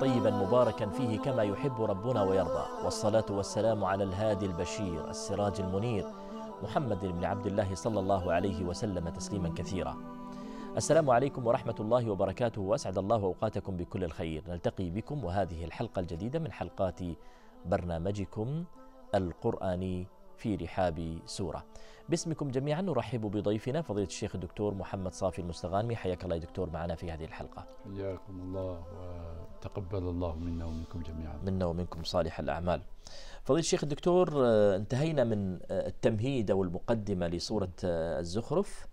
طيبا مباركا فيه كما يحب ربنا ويرضى والصلاة والسلام على الهادي البشير السراج المنير محمد بن عبد الله صلى الله عليه وسلم تسليما كثيرا السلام عليكم ورحمة الله وبركاته وأسعد الله أوقاتكم بكل الخير نلتقي بكم وهذه الحلقة الجديدة من حلقات برنامجكم القرآني في رحاب سورة باسمكم جميعا نرحب بضيفنا فضيلة الشيخ الدكتور محمد صافي المستغانمي حياك الله يا دكتور معنا في هذه الحلقة حياكم الله وتقبل الله منا ومنكم جميعا منا ومنكم صالح الأعمال فضيلة الشيخ الدكتور آه، انتهينا من آه، التمهيد أو المقدمة لسورة آه، الزخرف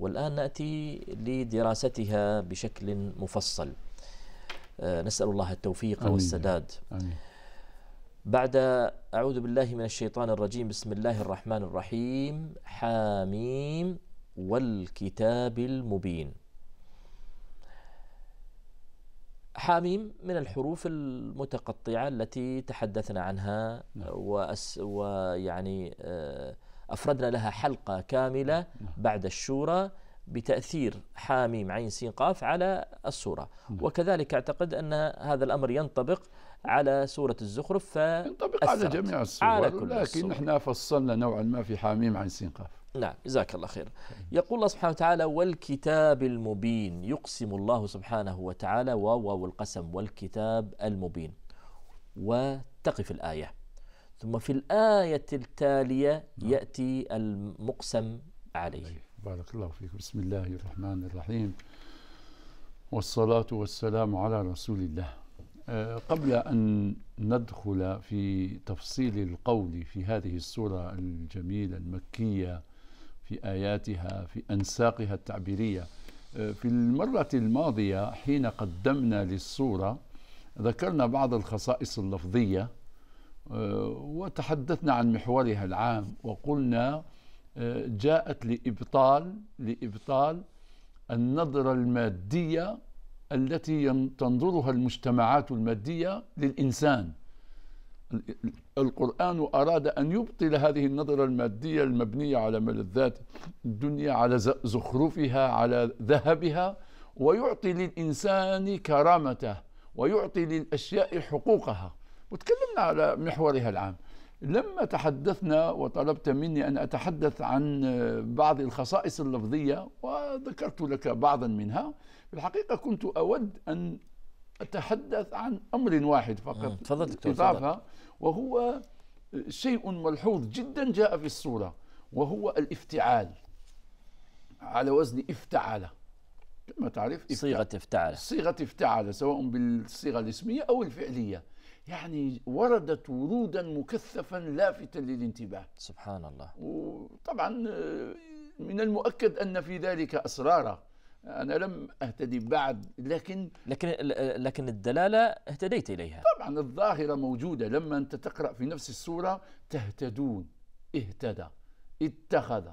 والآن نأتي لدراستها بشكل مفصل نسأل الله التوفيق آمين والسداد آمين بعد أعوذ بالله من الشيطان الرجيم بسم الله الرحمن الرحيم حاميم والكتاب المبين حاميم من الحروف المتقطعة التي تحدثنا عنها نعم. وأس ويعني آه، أفردنا لها حلقة كاملة نعم. بعد الشورى بتأثير حاميم عين سين قاف على الصورة وكذلك أعتقد أن هذا الأمر ينطبق على سورة الزخرف ينطبق على جميع الصور على كل لكن نحن احنا فصلنا نوعا ما في حاميم عين سين قاف نعم جزاك الله خير يقول الله سبحانه وتعالى والكتاب المبين يقسم الله سبحانه وتعالى واو القسم والكتاب المبين وتقف الآية ثم في الآية التالية نعم. يأتي المقسم عليه طيب. بارك الله فيك بسم الله الرحمن الرحيم والصلاة والسلام على رسول الله آه، قبل أن ندخل في تفصيل القول في هذه السورة الجميلة المكية في آياتها في أنساقها التعبيرية آه، في المرة الماضية حين قدمنا للسورة ذكرنا بعض الخصائص اللفظية آه، وتحدثنا عن محورها العام وقلنا جاءت لإبطال لإبطال النظرة المادية التي تنظرها المجتمعات المادية للإنسان القرآن أراد أن يبطل هذه النظرة المادية المبنية على ملذات الدنيا على زخرفها على ذهبها ويعطي للإنسان كرامته ويعطي للأشياء حقوقها وتكلمنا على محورها العام لما تحدثنا وطلبت مني أن أتحدث عن بعض الخصائص اللفظية وذكرت لك بعضا منها في الحقيقة كنت أود أن أتحدث عن أمر واحد فقط آه، تفضل دكتور إضافة وهو شيء ملحوظ جدا جاء في الصورة وهو الافتعال على وزن افتعل كما تعرف افتعال. صيغة افتعل صيغة افتعل سواء بالصيغة الاسمية أو الفعلية يعني وردت ورودا مكثفا لافتا للانتباه سبحان الله وطبعا آه، من المؤكد أن في ذلك أسرارا أنا لم أهتدي بعد لكن لكن لكن الدلالة اهتديت إليها طبعا الظاهرة موجودة لما أنت تقرأ في نفس السورة تهتدون اهتدى اتخذ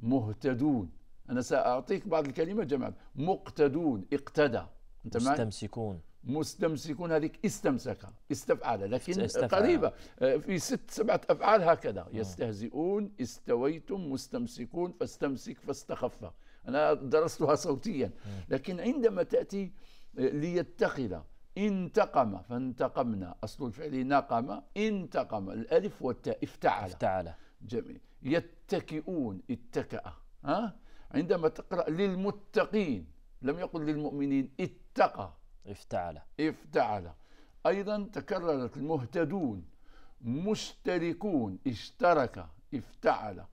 مهتدون أنا سأعطيك بعض الكلمات جمع مقتدون اقتدى أنت مستمسكون مستمسكون هذيك استمسك استفعل لكن استفعل. قريبة آه، في ست سبعة أفعال هكذا يستهزئون استويتم مستمسكون فاستمسك فاستخف أنا درستها صوتيا لكن عندما تأتي آه، ليتخذ انتقم فانتقمنا أصل الفعل نقم انتقم الألف والتاء افتعل افتعل جميل يتكئون اتكأ ها عندما تقرأ للمتقين لم يقل للمؤمنين اتقى افتعل افتعل أيضا تكررت المهتدون مشتركون اشترك افتعل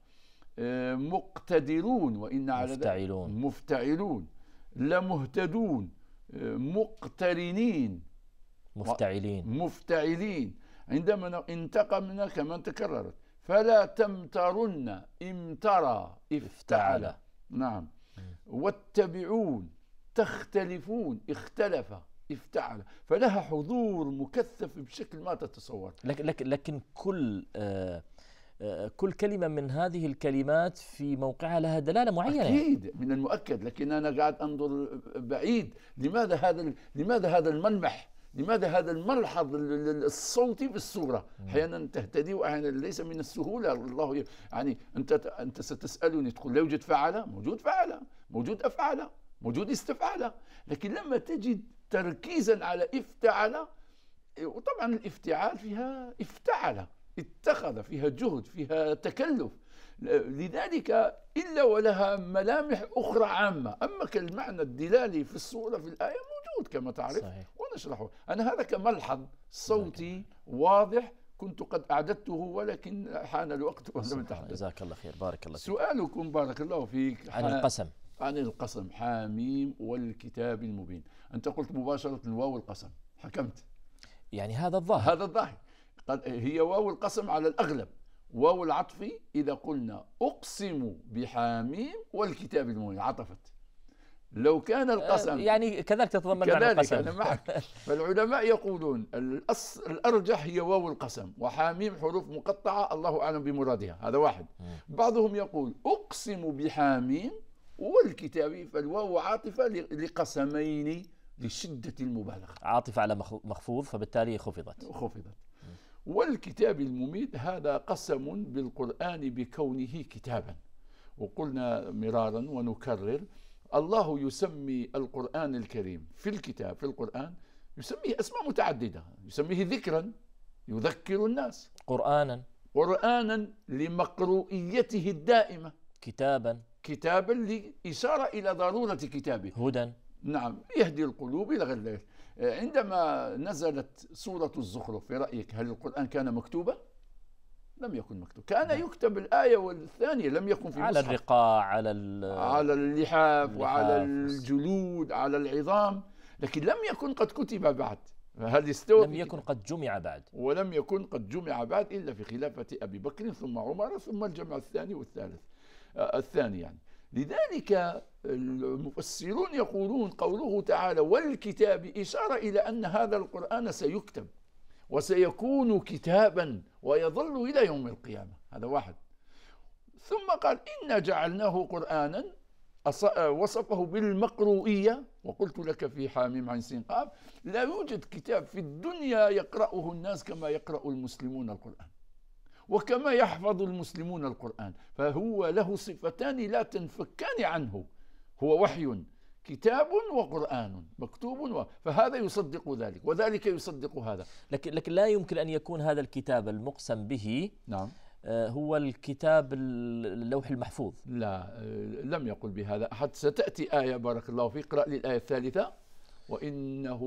آه، مقتدرون وإن على مفتعلون مفتعلون لمهتدون آه، مقترنين مفتعلين مفتعلين عندما انتقمنا كما تكررت فلا تمترن امترى افتعل نعم واتبعون تختلفون اختلف افتعل فلها حضور مكثف بشكل ما تتصور لكن لكن, لكن كل آه، آه، كل كلمة من هذه الكلمات في موقعها لها دلالة معينة أكيد من المؤكد لكن أنا قاعد أنظر بعيد لماذا هذا لماذا هذا الملمح لماذا هذا الملحظ الصوتي في الصورة أحيانا تهتدي وأحيانا ليس من السهولة الله يعني أنت أنت ستسألني تقول لا يوجد فعلة موجود فعلة موجود أفعلة موجود استفعل لكن لما تجد تركيزا على افتعل وطبعا الافتعال فيها افتعل اتخذ فيها جهد فيها تكلف لذلك إلا ولها ملامح أخرى عامة أما كالمعنى الدلالي في الصورة في الآية موجود كما تعرف صحيح. ونشرحه أنا هذا كملحظ صوتي واضح كنت قد أعددته ولكن حان الوقت ولم تحدث جزاك الله خير بارك الله فيك سؤالكم بارك الله فيك عن القسم عن القسم حاميم والكتاب المبين أنت قلت مباشرة واو القسم حكمت يعني هذا الظاهر هذا الظاهر هي واو القسم على الأغلب واو العطف إذا قلنا أقسم بحاميم والكتاب المبين عطفت لو كان آه، القسم يعني كذلك تتضمن كذلك القسم أنا معك فالعلماء يقولون الأص الأرجح هي واو القسم وحاميم حروف مقطعة الله أعلم بمرادها هذا واحد بعضهم يقول أقسم بحاميم والكتابي فالواو عاطفة لقسمين لشدة المبالغة عاطفة على مخفوض فبالتالي خفضت خفضت والكتاب المميت هذا قسم بالقرآن بكونه كتابا وقلنا مرارا ونكرر الله يسمي القرآن الكريم في الكتاب في القرآن يسميه أسماء متعددة يسميه ذكرا يذكر الناس قرآنا قرآنا لمقروئيته الدائمة كتابا كتابا لإشارة إلى ضرورة كتابه هدى نعم يهدي القلوب إلى غير ذلك آه، عندما نزلت سورة الزخرف في رأيك هل القرآن كان مكتوبا؟ لم يكن مكتوب كان نعم. يكتب الآية والثانية لم يكن في على الرقاع على على اللحاف, اللحاف وعلى الجلود على العظام لكن لم يكن قد كتب بعد هل استوى لم يكن قد جمع بعد ولم يكن قد جمع بعد إلا في خلافة أبي بكر ثم عمر ثم الجمع الثاني والثالث آه، الثاني يعني لذلك المفسرون يقولون قوله تعالى والكتاب إشارة إلى أن هذا القرآن سيكتب وسيكون كتابا ويظل إلى يوم القيامة هذا واحد ثم قال إنا جعلناه قرآنا آه، وصفه بالمقروئية وقلت لك في حاميم عن سين قاب لا يوجد كتاب في الدنيا يقرأه الناس كما يقرأ المسلمون القرآن وكما يحفظ المسلمون القرآن فهو له صفتان لا تنفكان عنه هو وحي كتاب وقرآن مكتوب و... فهذا يصدق ذلك وذلك يصدق هذا لكن لكن لا يمكن أن يكون هذا الكتاب المقسم به نعم آه، هو الكتاب اللوح المحفوظ لا آه، لم يقل بهذا أحد ستأتي آية بارك الله فيك اقرأ للآية الثالثة وإنه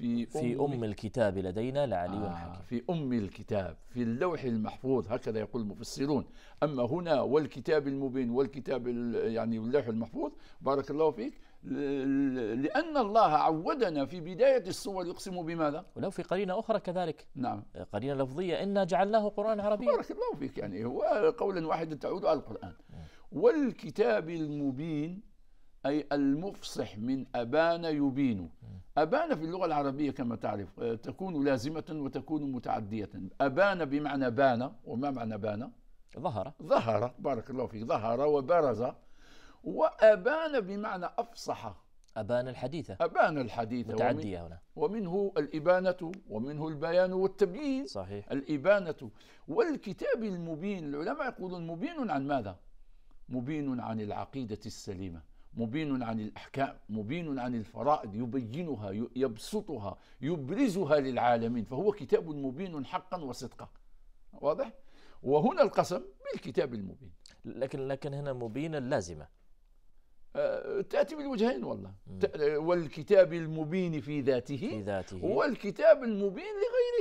في في أم الكتاب لدينا لعلي آه حكيم في أم الكتاب في اللوح المحفوظ هكذا يقول المفسرون أما هنا والكتاب المبين والكتاب يعني اللوح المحفوظ بارك الله فيك لأن الله عودنا في بداية الصور يقسم بماذا؟ ولو في قرينة أخرى كذلك نعم آه، قرينة لفظية إنا جعلناه قرآن عربي بارك الله فيك يعني هو قولا واحدا تعود على القرآن آه. والكتاب المبين أي المفصح من أبان يبين أبان في اللغة العربية كما تعرف آه، تكون لازمة وتكون متعدية أبان بمعنى بان وما معنى بان ظهر ظهر بارك الله فيك ظهر وبرز وأبان بمعنى أفصح أبان الحديثة أبان الحديثة متعدية ومن هنا ومنه الإبانة ومنه البيان والتبيين صحيح الإبانة والكتاب المبين العلماء يقولون مبين عن ماذا؟ مبين عن العقيدة السليمة مبين عن الأحكام مبين عن الفرائض يبينها يبسطها يبرزها للعالمين فهو كتاب مبين حقا وصدقا واضح؟ وهنا القسم بالكتاب المبين لكن لكن هنا مبين اللازمه آه، تأتي من وجهين والله آه، والكتاب المبين في ذاته, في ذاته والكتاب المبين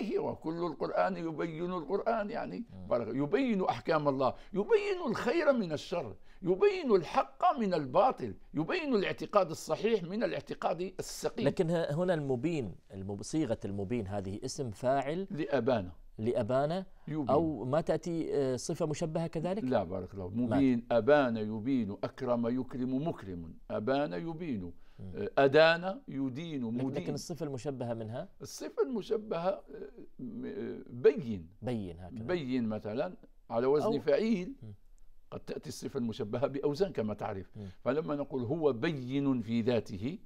لغيره وكل القرآن يبين القرآن يعني يبين أحكام الله يبين الخير من الشر يبين الحق من الباطل يبين الاعتقاد الصحيح من الاعتقاد السقيم لكن هنا المبين صيغة المبين هذه اسم فاعل لأبانة لأبان يبين. أو ما تأتي آه، صفة مشبهة كذلك لا بارك الله مبين أبان يبين أكرم يكرم مكرم أبان يبين آه، أدان يدين مدين لكن الصفة المشبهة منها الصفة المشبهة آه، بين بين هكذا بين مثلا على وزن فعيل قد تأتي الصفة المشبهة بأوزان كما تعرف فلما نقول هو بين في ذاته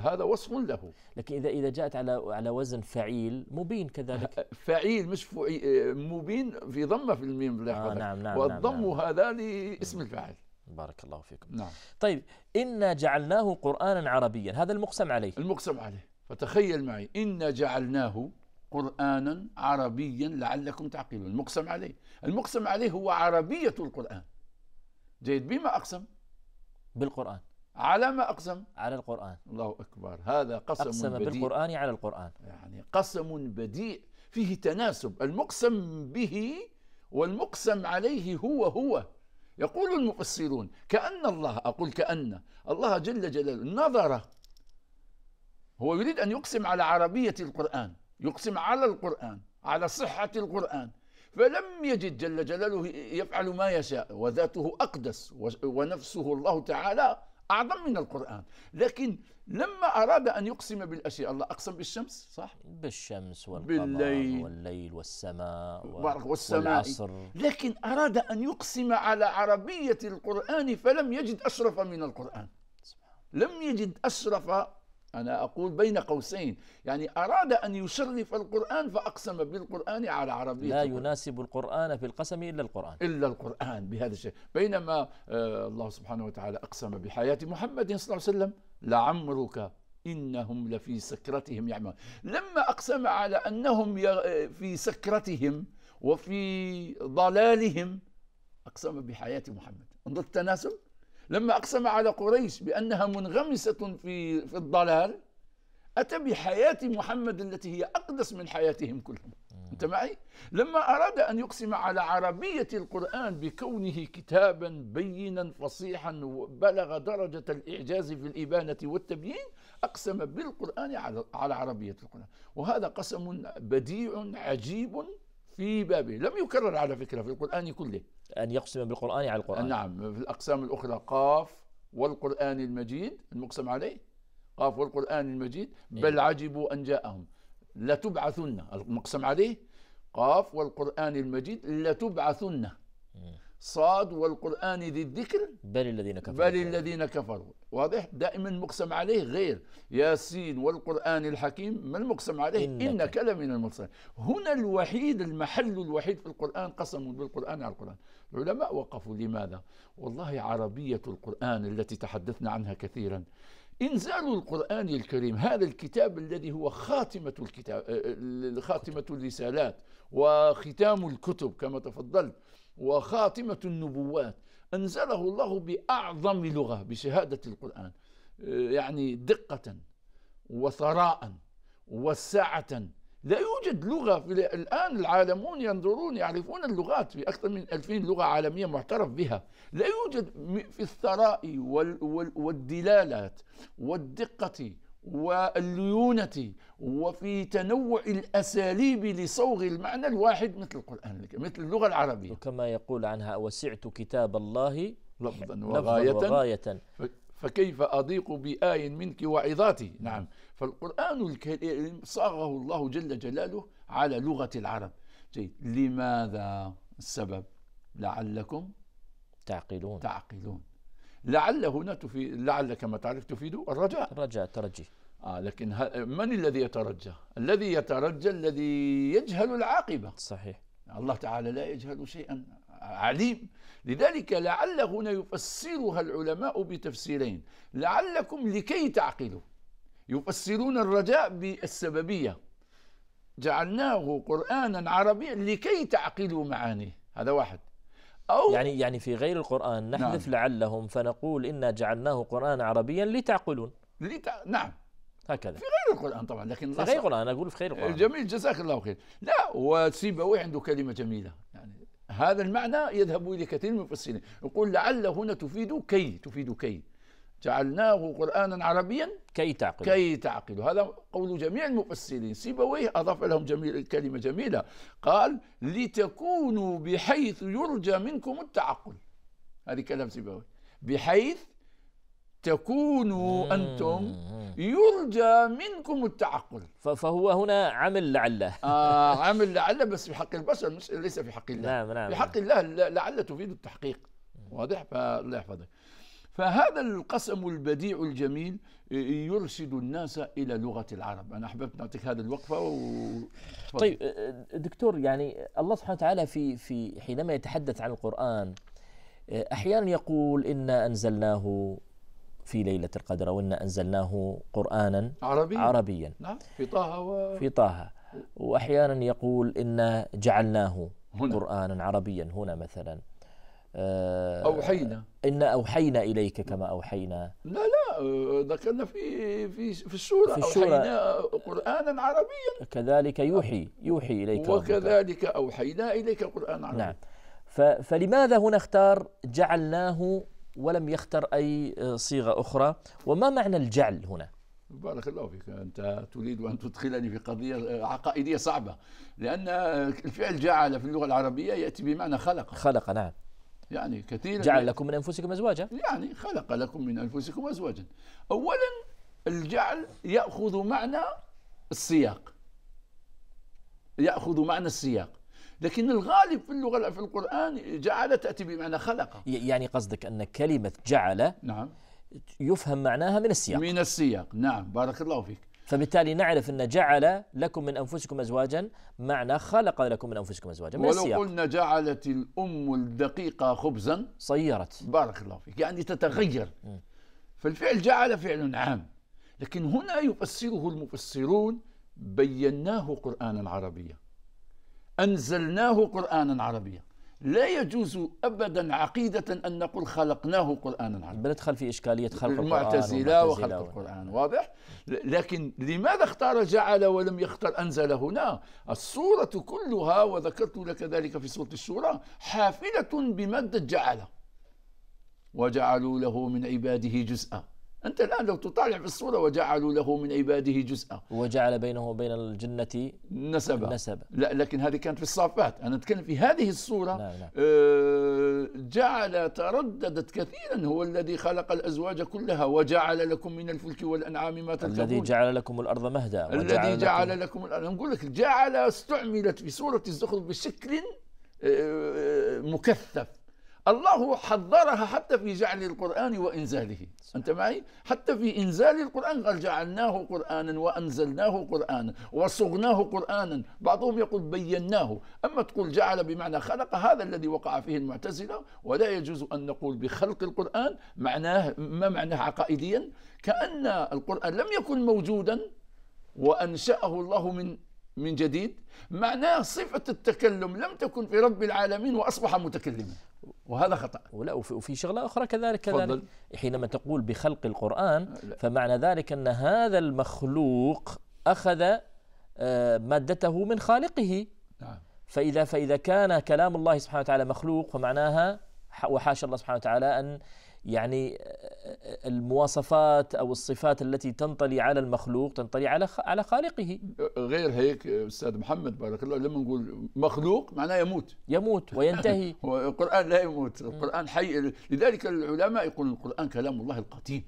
فهذا وصف له لكن إذا إذا جاءت على على وزن فعيل مبين كذلك فعيل مش إيه، مبين في ضمة في الميم آه نعم،, نعم نعم والضم نعم هذا لاسم الفاعل بارك الله فيكم نعم طيب إنا جعلناه قرآنا عربيا هذا المقسم عليه المقسم عليه فتخيل معي إنا جعلناه قرآنا عربيا لعلكم تعقلون المقسم عليه المقسم عليه هو عربية القرآن جيد بما أقسم بالقرآن على ما أقسم على القرآن الله أكبر هذا قسم أقسم بديع. بالقرآن على القرآن يعني قسم بديع فيه تناسب المقسم به والمقسم عليه هو هو يقول المفسرون كأن الله أقول كأن الله جل جلاله نظر هو يريد أن يقسم على عربية القرآن يقسم على القرآن على صحة القرآن فلم يجد جل جلاله يفعل ما يشاء وذاته أقدس ونفسه الله تعالى أعظم من القرآن لكن لما أراد أن يقسم بالأشياء الله أقسم بالشمس صح؟ بالشمس والقمر بالليل والليل والسماء والسماء والعصر لكن أراد أن يقسم على عربية القرآن فلم يجد أشرف من القرآن لم يجد أشرف أنا أقول بين قوسين يعني أراد أن يشرف القرآن فأقسم بالقرآن على عربية لا القرآن. يناسب القرآن في القسم إلا القرآن إلا القرآن بهذا الشيء بينما آه، الله سبحانه وتعالى أقسم بحياة محمد صلى الله عليه وسلم لعمرك إنهم لفي سكرتهم يعمل لما أقسم على أنهم آه، في سكرتهم وفي ضلالهم أقسم بحياة محمد انظر التناسب لما أقسم على قريش بأنها منغمسة في في الضلال أتى بحياة محمد التي هي أقدس من حياتهم كلهم أنت معي؟ لما أراد أن يقسم على عربية القرآن بكونه كتابا بينا فصيحا بلغ درجة الإعجاز في الإبانة والتبيين أقسم بالقرآن على عربية القرآن وهذا قسم بديع عجيب في بابه لم يكرر على فكرة في القرآن كله أن يقسم بالقرآن على القرآن نعم في الأقسام الأخرى قاف والقرآن المجيد المقسم عليه قاف والقرآن المجيد إيه. بل عجبوا أن جاءهم لتبعثن المقسم عليه قاف والقرآن المجيد لتبعثن إيه. صاد والقرآن ذي الذكر بل الذين كفروا بل الذين كفروا واضح دائما مقسم عليه غير ياسين والقرآن الحكيم ما المقسم عليه إنك لمن المرسلين هنا الوحيد المحل الوحيد في القرآن قسم بالقرآن على القرآن العلماء وقفوا لماذا والله عربية القرآن التي تحدثنا عنها كثيرا إنزال القرآن الكريم هذا الكتاب الذي هو خاتمة الكتاب آه، آه، خاتمة الرسالات وختام الكتب كما تفضلت وخاتمة النبوات أنزله الله بأعظم لغة بشهادة القرآن آه، يعني دقة وثراء وسعة لا يوجد لغة في الآن العالمون ينظرون يعرفون اللغات في أكثر من ألفين لغة عالمية معترف بها لا يوجد في الثراء والدلالات والدقة والليونة وفي تنوع الأساليب لصوغ المعنى الواحد مثل القرآن الكريم مثل اللغة العربية وكما يقول عنها وسعت كتاب الله لفظا وغاية, وغاية فكيف أضيق بآي منك وعظاتي نعم فالقرآن الكريم صاغه الله جل جلاله على لغة العرب جيد لماذا السبب لعلكم تعقلون تعقلون لعل هنا تفيد لعل كما تعرف تفيد الرجاء الرجاء الترجي آه لكن من الذي يترجى؟ الذي يترجى الذي يجهل العاقبة صحيح الله تعالى لا يجهل شيئا عليم لذلك لعل هنا يفسرها العلماء بتفسيرين لعلكم لكي تعقلوا يفسرون الرجاء بالسببية جعلناه قرآنا عربيا لكي تعقلوا معانيه هذا واحد أو يعني يعني في غير القرآن نحذف نعم. لعلهم فنقول إنا جعلناه قرآنا عربيا لتعقلون لتع... نعم هكذا في غير القرآن طبعا لكن في غير القرآن أنا أقول في غير القرآن جميل جزاك الله خير لا وسيبويه عنده كلمة جميلة يعني هذا المعنى يذهب إليه كثير من المفسرين يقول لعل هنا تفيد كي تفيد كي جعلناه قرانا عربيا كي تعقل كي تعقل هذا قول جميع المفسرين سيبويه اضاف لهم جميل كلمه جميله قال لتكونوا بحيث يرجى منكم التعقل هذه كلام سيبويه بحيث تكونوا انتم يرجى منكم التعقل فهو هنا عمل لعله آه عمل لعله بس في حق البشر مش ليس في حق الله نعم نعم في حق نعم. الله لعل تفيد التحقيق واضح فالله يحفظك فهذا القسم البديع الجميل آه، يرشد الناس الى لغه العرب انا احببت نعطيك هذه الوقفه و... طيب آه، آه، دكتور يعني الله سبحانه وتعالى في في حينما يتحدث عن القران احيانا يقول انا انزلناه في ليله القدر وانا انزلناه قرانا عربيا عربيا نعم في طه و... في طه واحيانا يقول انا جعلناه هنا. قرانا عربيا هنا مثلا آه، أوحينا إن أوحينا إليك كما أوحينا لا لا آه، ذكرنا في في في السورة في السورة أوحينا قرآنا عربيا كذلك يوحي يوحي إليك وكذلك ربك. أوحينا إليك قرآنا عربيا نعم فلماذا هنا اختار جعلناه ولم يختر أي آه، صيغة أخرى وما معنى الجعل هنا بارك الله فيك أنت تريد أن تدخلني في قضية عقائدية صعبة لأن الفعل جعل في اللغة العربية يأتي بمعنى خلق خلق نعم يعني كثيرا جعل يعني لكم من انفسكم ازواجا يعني خلق لكم من انفسكم ازواجا اولا الجعل ياخذ معنى السياق ياخذ معنى السياق لكن الغالب في اللغه في القران جعل تاتي بمعنى خلق يعني قصدك ان كلمه جعل نعم يفهم معناها من السياق من السياق نعم بارك الله فيك فبالتالي نعرف أن جعل لكم من أنفسكم أزواجا معنى خلق لكم من أنفسكم أزواجا من ولو السياق. قلنا جعلت الأم الدقيقة خبزا صيرت بارك الله فيك يعني تتغير فالفعل جعل فعل عام لكن هنا يفسره المفسرون بيناه قرآنا عربيا أنزلناه قرآنا عربيا لا يجوز ابدا عقيده ان نقول خلقناه قرانا عربيا بل ادخل في اشكاليه خلق القران المعتزله وخلق القران واضح لكن لماذا اختار جعل ولم يختار انزل هنا الصوره كلها وذكرت لك ذلك في سوره الشورى حافله بماده جعل وجعلوا له من عباده جزءا أنت الآن لو تطالع في الصورة وجعلوا له من عباده جزءا وجعل بينه وبين الجنة نسبا نسبا لا لكن هذه كانت في الصافات أنا أتكلم في هذه الصورة نعم نعم. آه جعل ترددت كثيرا هو الذي خلق الأزواج كلها وجعل لكم من الفلك والأنعام ما تركبون الذي جعل لكم الأرض مهدا الذي جعل لكم, الأرض نقول لك جعل استعملت في سورة الزخرف بشكل آه، آه، مكثف الله حضرها حتى في جعل القرآن وإنزاله أنت معي؟ حتى في إنزال القرآن قال جعلناه قرآنا وأنزلناه قرآنا وصغناه قرآنا بعضهم يقول بيناه أما تقول جعل بمعنى خلق هذا الذي وقع فيه المعتزلة ولا يجوز أن نقول بخلق القرآن معناه ما معناه عقائديا كأن القرآن لم يكن موجودا وأنشأه الله من من جديد معناه صفة التكلم لم تكن في رب العالمين وأصبح متكلما وهذا خطأ ولا وفي شغلة أخرى كذلك كذلك حينما تقول بخلق القرآن فمعنى ذلك أن هذا المخلوق أخذ آه، مادته من خالقه نعم. فإذا فإذا كان كلام الله سبحانه وتعالى مخلوق فمعناها وحاشا الله سبحانه وتعالى أن يعني آه، آه، المواصفات او الصفات التي تنطلي على المخلوق تنطلي على على خالقه غير هيك استاذ محمد بارك الله لما نقول مخلوق معناه يموت يموت وينتهي والقران لا يموت القران حي لذلك العلماء يقولون القران كلام الله القديم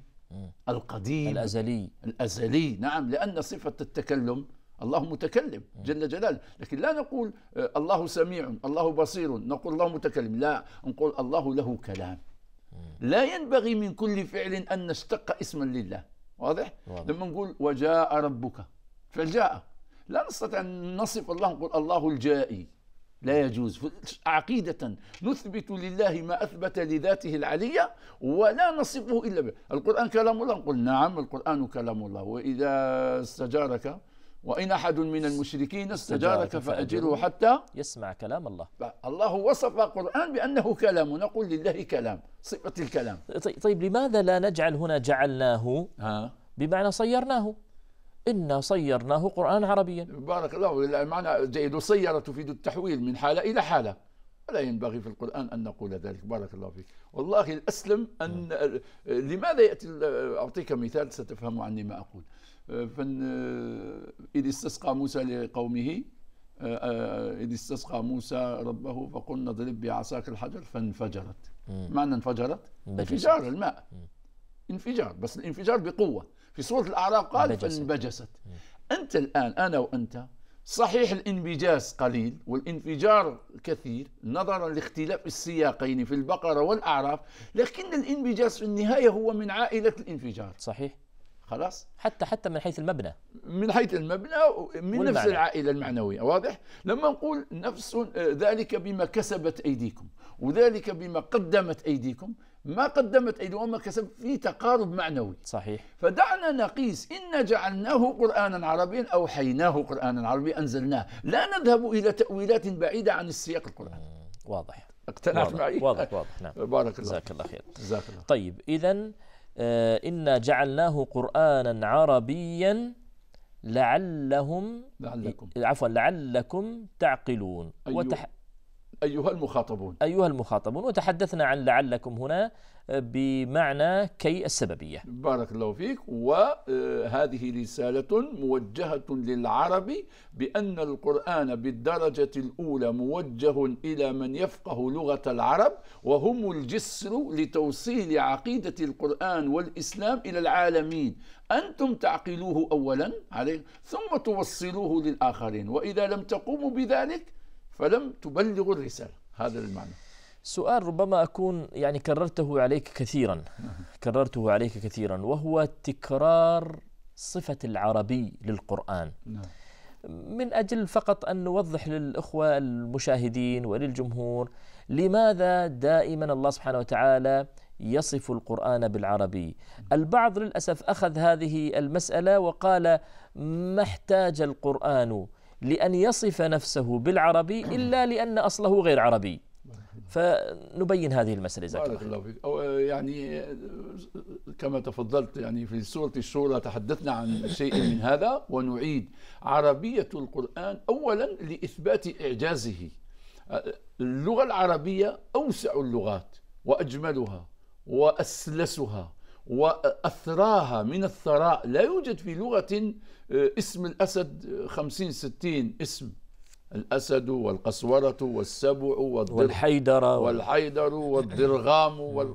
القديم الازلي الازلي نعم لان صفه التكلم الله متكلم جل جلاله لكن لا نقول آه، الله سميع الله بصير نقول الله متكلم لا نقول الله له كلام لا ينبغي من كل فعل أن نشتق اسما لله واضح؟, واضح. لما نقول وجاء ربك فالجاء لا نستطيع أن نصف الله نقول الله الجائي لا يجوز عقيدة نثبت لله ما أثبت لذاته العلية ولا نصفه إلا به القرآن كلام الله نقول نعم القرآن كلام الله وإذا استجارك وإن أحد من المشركين استجارك فأجره حتى يسمع كلام الله الله وصف القرآن بأنه كلام نقول لله كلام صفة الكلام طيب،, طيب لماذا لا نجعل هنا جعلناه ها؟ بمعنى صيرناه إنا صيرناه قرآن عربيا بارك الله المعنى جيد صيرة تفيد التحويل من حالة إلى حالة ولا ينبغي في القرآن أن نقول ذلك بارك الله فيك والله الأسلم أن نعم. لماذا يأتي أعطيك مثال ستفهم عني ما أقول آه، إذ استسقى موسى لقومه آه، آه، إذ استسقى موسى ربه فقلنا اضرب بعصاك الحجر فانفجرت معنى انفجرت انفجار الماء انفجار بس الانفجار بقوة في سورة الأعراف قال فانبجست أنت الآن أنا وأنت صحيح الانبجاس قليل والانفجار كثير نظرا لاختلاف السياقين في البقرة والأعراف لكن الانبجاس في النهاية هو من عائلة الانفجار صحيح خلاص حتى حتى من حيث المبنى من حيث المبنى من نفس العائله المعنويه واضح لما نقول نفس ذلك بما كسبت ايديكم وذلك بما قدمت ايديكم ما قدمت أيدي وما كسبت في تقارب معنوي صحيح فدعنا نقيس ان جعلناه قرانا عربيا اوحيناه قرانا عربيا انزلناه لا نذهب الى تاويلات بعيده عن السياق القراني واضح اقتنعت معي واضح واضح نعم بارك الله جزاك الله خير جزاك الله طيب اذا آه، إنا جعلناه قرآنا عربيا لعلهم لعلكم عفوا لعلكم تعقلون أيوه. وتح أيها المخاطبون أيها المخاطبون وتحدثنا عن لعلكم هنا آه، بمعنى كي السببية بارك الله فيك وهذه آه، رسالة موجهة للعرب بأن القرآن بالدرجة الأولى موجه إلى من يفقه لغة العرب وهم الجسر لتوصيل عقيدة القرآن والإسلام إلى العالمين أنتم تعقلوه أولا عليه ثم توصلوه للآخرين وإذا لم تقوموا بذلك فلم تبلغ الرسالة هذا المعنى سؤال ربما أكون يعني كررته عليك كثيرا نعم. كررته عليك كثيرا وهو تكرار صفة العربي للقرآن نعم. من أجل فقط أن نوضح للإخوة المشاهدين وللجمهور لماذا دائما الله سبحانه وتعالى يصف القرآن بالعربي البعض للأسف أخذ هذه المسألة وقال ما احتاج القرآن لأن يصف نفسه بالعربي إلا لأن أصله غير عربي فنبين هذه المسألة جزاك الله فيك آه، يعني آه، كما تفضلت يعني في سورة الشورى تحدثنا عن شيء من هذا ونعيد عربية القرآن أولا لإثبات إعجازه اللغة العربية أوسع اللغات وأجملها وأسلسها وأثراها من الثراء لا يوجد في لغة آه، اسم الأسد آه، خمسين ستين اسم الأسد والقسورة والسبع والدر والحيدر والحيدر والدرغام وال...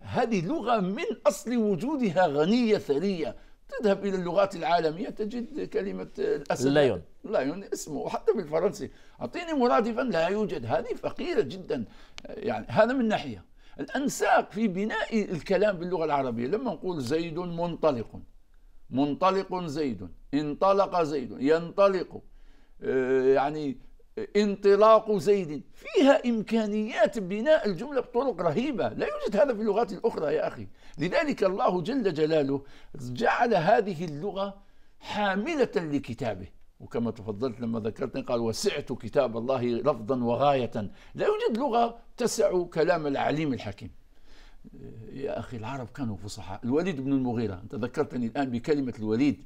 هذه لغة من أصل وجودها غنية ثرية تذهب إلى اللغات العالمية تجد كلمة آه، الأسد لايون لايون اسمه وحتى بالفرنسي أعطيني مرادفا لا يوجد هذه فقيرة جدا يعني هذا من ناحية الأنساق في بناء الكلام باللغة العربية لما نقول زيد منطلق منطلق زيد انطلق زيد ينطلق آه، يعني انطلاق زيد فيها إمكانيات بناء الجملة بطرق رهيبة لا يوجد هذا في اللغات الأخرى يا أخي لذلك الله جل جلاله جعل هذه اللغة حاملة لكتابه وكما تفضلت لما ذكرتني قال وسعت كتاب الله لفظا وغاية لا يوجد لغة تسع كلام العليم الحكيم آه، يا أخي العرب كانوا فصحاء الوليد بن المغيرة أنت ذكرتني الآن بكلمة الوليد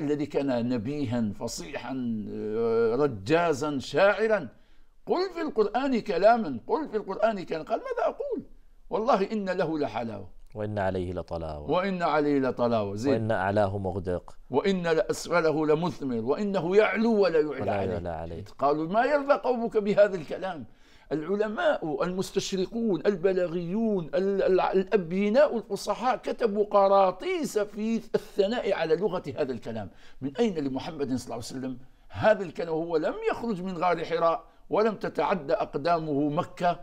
الذي كان نبيها فصيحا آه، رجازا شاعرا قل في القرآن كلاما قل في القرآن كلاما قال ماذا أقول والله إن له لحلاوة وإن عليه لطلاوة وإن عليه لطلاوة زين وإن أعلاه مغدق وإن أسفله لمثمر وإنه يعلو ولا يعلى عليه, يعلى عليه. قالوا ما يرضى قومك بهذا الكلام العلماء المستشرقون البلاغيون الأبيناء الفصحاء كتبوا قراطيس في الثناء على لغة هذا الكلام من أين لمحمد صلى الله عليه وسلم هذا الكلام هو لم يخرج من غار حراء ولم تتعدى أقدامه مكة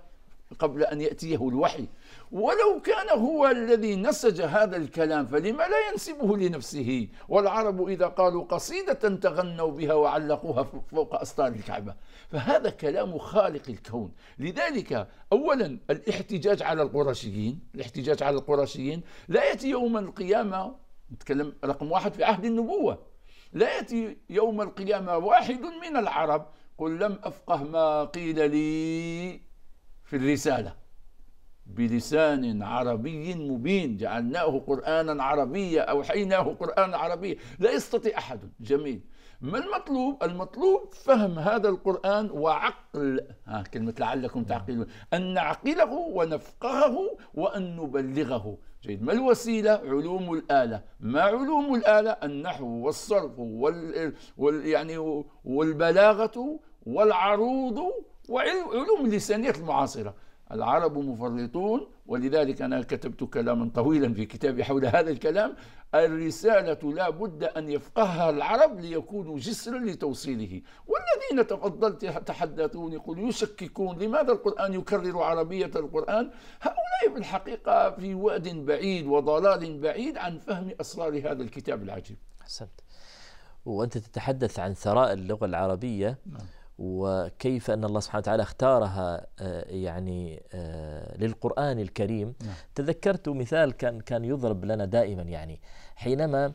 قبل أن يأتيه الوحي ولو كان هو الذي نسج هذا الكلام فلما لا ينسبه لنفسه والعرب إذا قالوا قصيدة تغنوا بها وعلقوها فوق أسطار الكعبة فهذا كلام خالق الكون لذلك أولا الاحتجاج على القرشيين الاحتجاج على القرشيين لا يأتي يوم القيامة نتكلم رقم واحد في عهد النبوة لا يأتي يوم القيامة واحد من العرب قل لم أفقه ما قيل لي في الرسالة بلسان عربي مبين جعلناه قرآنا عربيا أوحيناه قرآنا عربيا لا يستطيع أحد جميل ما المطلوب؟ المطلوب فهم هذا القرآن وعقل ها كلمة لعلكم نعم. تعقلون أن نعقله ونفقهه وأن نبلغه جيد ما الوسيلة؟ علوم الآلة ما علوم الآلة؟ النحو والصرف وال... وال... يعني والبلاغة والعروض وعلوم اللسانيات المعاصرة العرب مفرطون ولذلك أنا كتبت كلاما طويلا في كتابي حول هذا الكلام الرسالة لا بد أن يفقهها العرب ليكونوا جسرا لتوصيله والذين تفضلت تحدثون يقول يشككون لماذا القرآن يكرر عربية القرآن هؤلاء في الحقيقة في واد بعيد وضلال بعيد عن فهم أسرار هذا الكتاب العجيب أحسنت وأنت تتحدث عن ثراء اللغة العربية نعم. وكيف ان الله سبحانه وتعالى اختارها آه، يعني آه، للقران الكريم نعم. تذكرت مثال كان كان يضرب لنا دائما يعني حينما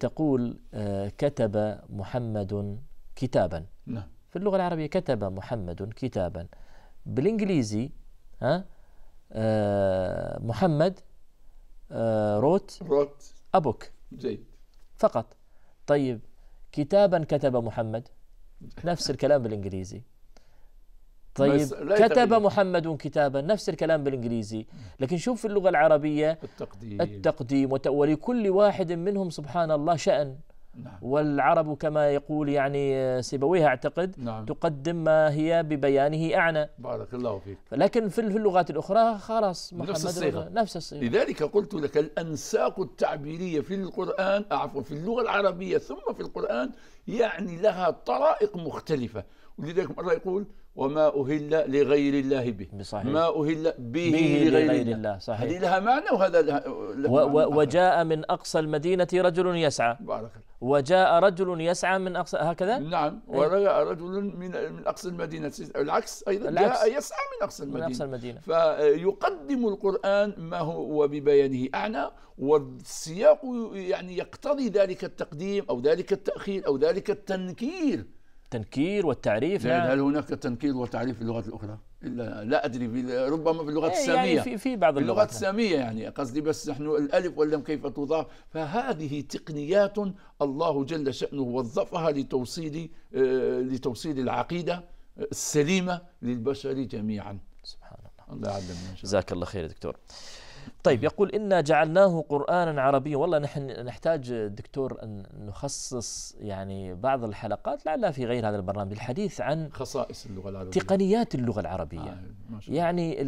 تقول آه، كتب محمد كتابا نعم. في اللغه العربيه كتب محمد كتابا بالانجليزي ها محمد روت روت ابوك جيد فقط طيب كتابا كتب محمد نفس الكلام بالانجليزي طيب كتب محمد كتابا نفس الكلام بالانجليزي لكن شوف في اللغه العربيه التقديم التقديم ولكل واحد منهم سبحان الله شأن نعم. والعرب كما يقول يعني آه، سيبويه أعتقد نعم. تقدم ما هي ببيانه أعنى بارك الله فيك لكن في اللغات الأخرى خلاص نفس الصيغة نفس الصيغة لذلك قلت لك الأنساق التعبيرية في القرآن عفوا في اللغة العربية ثم في القرآن يعني لها طرائق مختلفة ولذلك مره يقول وما أهل لغير الله به بصحيح. ما أهل به, به لغير, لغير الله, صحيح. هذه لها معنى وهذا لها, و معنى وجاء من أقصى المدينة رجل يسعى بارك الله وجاء رجل يسعى من أقصى هكذا نعم إيه. وجاء رجل من من أقصى المدينة العكس أيضا العكس. جاء يسعى من أقصى المدينة من أقصى المدينة فيقدم القرآن ما هو ببيانه أعنى والسياق يعني يقتضي ذلك التقديم أو ذلك التأخير أو ذلك التنكير التنكير والتعريف نعم. هل هناك تنكير وتعريف في اللغات الأخرى؟ لا, لا ادري ربما في اللغه إيه، يعني الساميه يعني في, في بعض اللغات الساميه يعني قصدي بس نحن الالف واللام كيف تضاف فهذه تقنيات الله جل شانه وظفها لتوصيل آه، لتوصيل العقيده السليمه للبشر جميعا سبحان الله الله يعلمنا جزاك الله خير دكتور طيب يقول إنا جعلناه قرآنا عربيا والله نحن نحتاج دكتور أن نخصص يعني بعض الحلقات لعلها في غير هذا البرنامج الحديث عن خصائص اللغة العربية تقنيات اللغة العربية آه ما شاء الله. يعني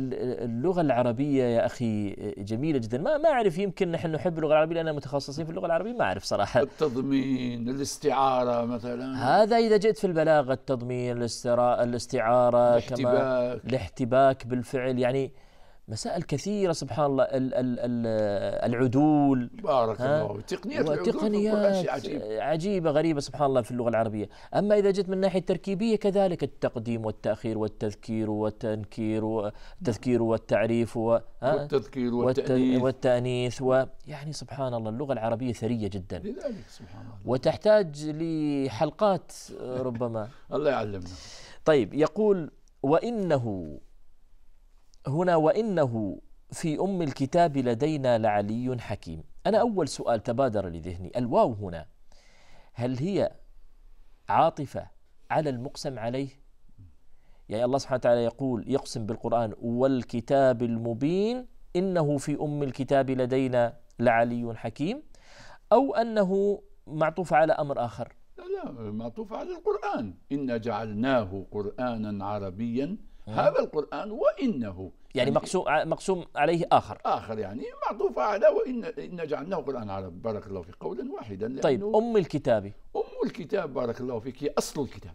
اللغة العربية يا أخي جميلة جدا ما ما أعرف يمكن نحن نحب اللغة العربية لأننا متخصصين في اللغة العربية ما أعرف صراحة التضمين الاستعارة مثلا هذا إذا جئت في البلاغة التضمين الاستعارة كما الاحتباك بالفعل يعني مسائل كثيرة سبحان الله الـ الـ الـ العدول بارك الله تقنيات وتقنيات عجيب. عجيبة غريبة سبحان الله في اللغة العربية أما إذا جئت من الناحية التركيبية كذلك التقديم والتأخير والتذكير والتنكير والتذكير والتعريف و والتذكير والتأنيث, والتأنيث و يعني سبحان الله اللغة العربية ثرية جدا لذلك سبحان الله وتحتاج لحلقات ربما الله يعلمنا طيب يقول وإنه هنا وإنه في أم الكتاب لدينا لعلي حكيم أنا أول سؤال تبادر لذهني الواو هنا هل هي عاطفة على المقسم عليه يعني الله سبحانه وتعالى يقول يقسم بالقرآن والكتاب المبين إنه في أم الكتاب لدينا لعلي حكيم أو أنه معطوف على أمر آخر لا لا معطوف على القرآن إنا جعلناه قرآنا عربيا هذا القرآن وإنه يعني, يعني مقسوم مقسوم عليه آخر آخر يعني معطوف على وإن إن جعلناه قرآن عربي بارك الله في قولا واحدا طيب أم الكتاب أم الكتاب بارك الله فيك هي أصل الكتاب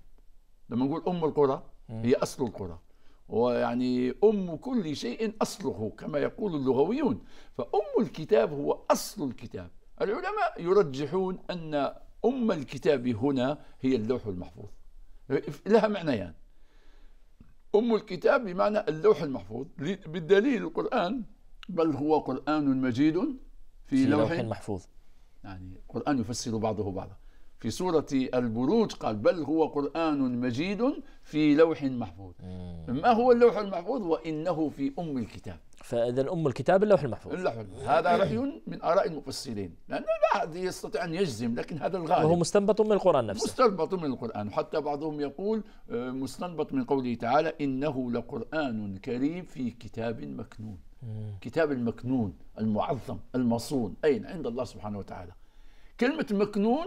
لما نقول أم القرى هي أصل القرى ويعني أم كل شيء أصله كما يقول اللغويون فأم الكتاب هو أصل الكتاب العلماء يرجحون أن أم الكتاب هنا هي اللوح المحفوظ لها معنيان يعني أم الكتاب بمعنى اللوح المحفوظ بالدليل القرآن بل هو قرآن مجيد في, في لوح, لوح محفوظ يعني القرآن يفسر بعضه بعضا في سورة البروج قال بل هو قرآن مجيد في لوح محفوظ ما هو اللوح المحفوظ وإنه في أم الكتاب فإذا أم الكتاب اللوح المحفوظ اللوح المحفوظ هذا رأي من آراء المفسرين لأنه لا يستطيع أن يجزم لكن هذا الغالب وهو مستنبط من القرآن نفسه مستنبط من القرآن حتى بعضهم يقول آه، مستنبط من قوله تعالى إنه لقرآن كريم في كتاب مكنون كتاب المكنون المعظم المصون أين عند الله سبحانه وتعالى كلمة مكنون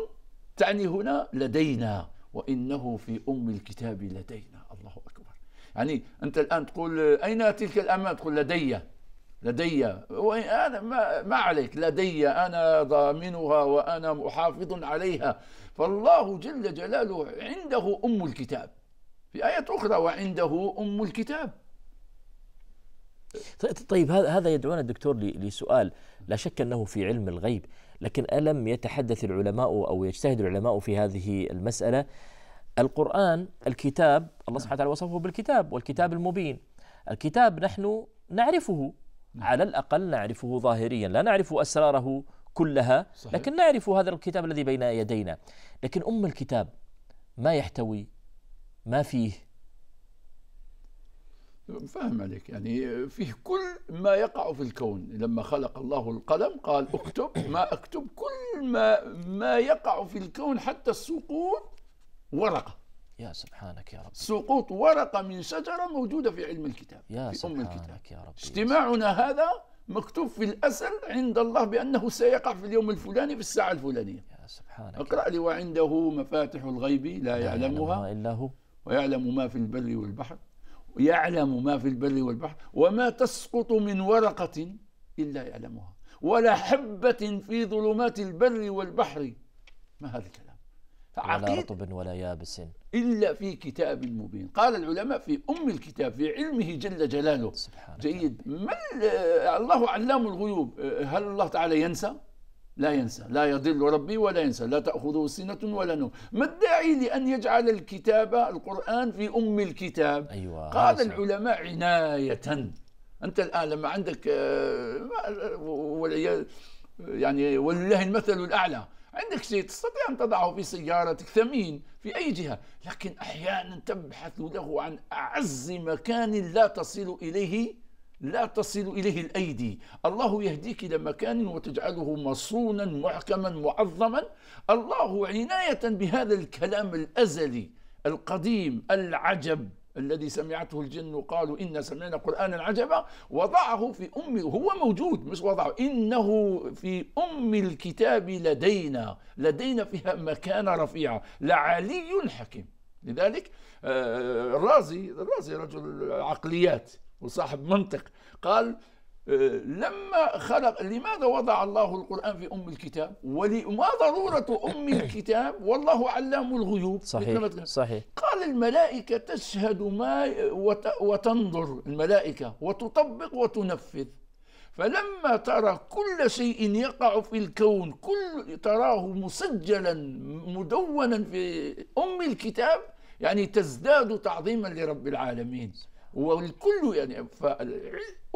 تعني هنا لدينا وإنه في أم الكتاب لدينا الله أكبر يعني أنت الآن تقول أين تلك الأمانة تقول لدي لدي أنا ما, ما عليك لدي أنا ضامنها وأنا محافظ عليها فالله جل جلاله عنده أم الكتاب في آية أخرى وعنده أم الكتاب طيب هذا يدعونا الدكتور لسؤال لا شك أنه في علم الغيب لكن ألم يتحدث العلماء أو يجتهد العلماء في هذه المسألة القرآن الكتاب الله سبحانه وتعالى وصفه بالكتاب والكتاب المبين الكتاب نحن نعرفه نعم. على الأقل نعرفه ظاهريا لا نعرف أسراره كلها لكن نعرف هذا الكتاب الذي بين يدينا لكن أم الكتاب ما يحتوي ما فيه فاهم عليك يعني فيه كل ما يقع في الكون لما خلق الله القلم قال اكتب ما اكتب كل ما ما يقع في الكون حتى السقوط ورقه يا سبحانك يا رب سقوط ورقه من شجره موجوده في علم الكتاب يا في ام الكتاب يا رب اجتماعنا هذا مكتوب في الأسل عند الله بأنه سيقع في اليوم الفلاني في الساعة الفلانية يا سبحانك اقرأ لي وعنده مفاتح الغيب لا, لا يعلمها إلا هو ويعلم ما في البر والبحر يعلم ما في البر والبحر وما تسقط من ورقة إلا يعلمها ولا حبة في ظلمات البر والبحر ما هذا الكلام ولا رطب ولا يابس إلا في كتاب مبين قال العلماء في أم الكتاب في علمه جل جلاله سبحانه جيد ما الله علام الغيوب هل الله تعالى ينسى لا ينسى لا يضل ربي ولا ينسى لا تأخذه سنة ولا نوم ما الداعي لأن يجعل الكتاب القرآن في أم الكتاب أيوة قال العلماء عناية أنت الآن لما عندك آه، آه، آه، يعني ولله المثل الأعلى عندك شيء تستطيع أن تضعه في سيارتك ثمين في أي جهة لكن أحيانا تبحث له عن أعز مكان لا تصل إليه لا تصل إليه الأيدي الله يهديك إلى مكان وتجعله مصونا محكما معظما الله عناية بهذا الكلام الأزلي القديم العجب الذي سمعته الجن قالوا إنا سمعنا قرآنا عجبا وضعه في أم هو موجود مش وضعه إنه في أم الكتاب لدينا لدينا فيها مكانة رفيعة لعلي حكيم لذلك آه، الرازي الرازي رجل عقليات وصاحب منطق قال آه، لما خلق لماذا وضع الله القرآن في أم الكتاب وما ضرورة أم الكتاب والله علام الغيوب صحيح, صحيح قال الملائكة تشهد ما وتنظر الملائكة وتطبق وتنفذ فلما ترى كل شيء يقع في الكون كل تراه مسجلا مدونا في أم الكتاب يعني تزداد تعظيما لرب العالمين والكل يعني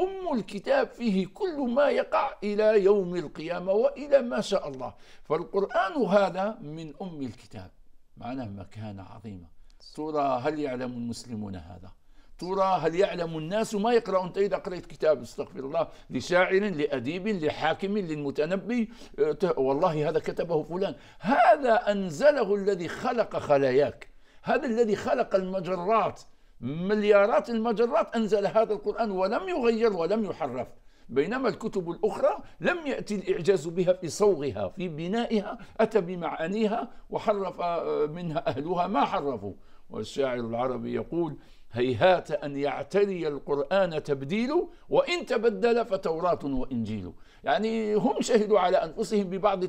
أم الكتاب فيه كل ما يقع إلى يوم القيامة وإلى ما شاء الله فالقرآن هذا من أم الكتاب معناه مكانة عظيمة ترى هل يعلم المسلمون هذا ترى هل يعلم الناس ما يقرأ أنت طيب إذا قرأت كتاب استغفر الله لشاعر لأديب لحاكم للمتنبي اه، والله هذا كتبه فلان هذا أنزله الذي خلق خلاياك هذا الذي خلق المجرات مليارات المجرات أنزل هذا القرآن ولم يغير ولم يحرف بينما الكتب الأخرى لم يأتي الإعجاز بها في صوغها في بنائها أتى بمعانيها وحرف آه، منها أهلها ما حرفوا والشاعر العربي يقول هيهات أن يعتري القرآن تبديل وإن تبدل فتوراة وإنجيل يعني هم شهدوا على أنفسهم ببعض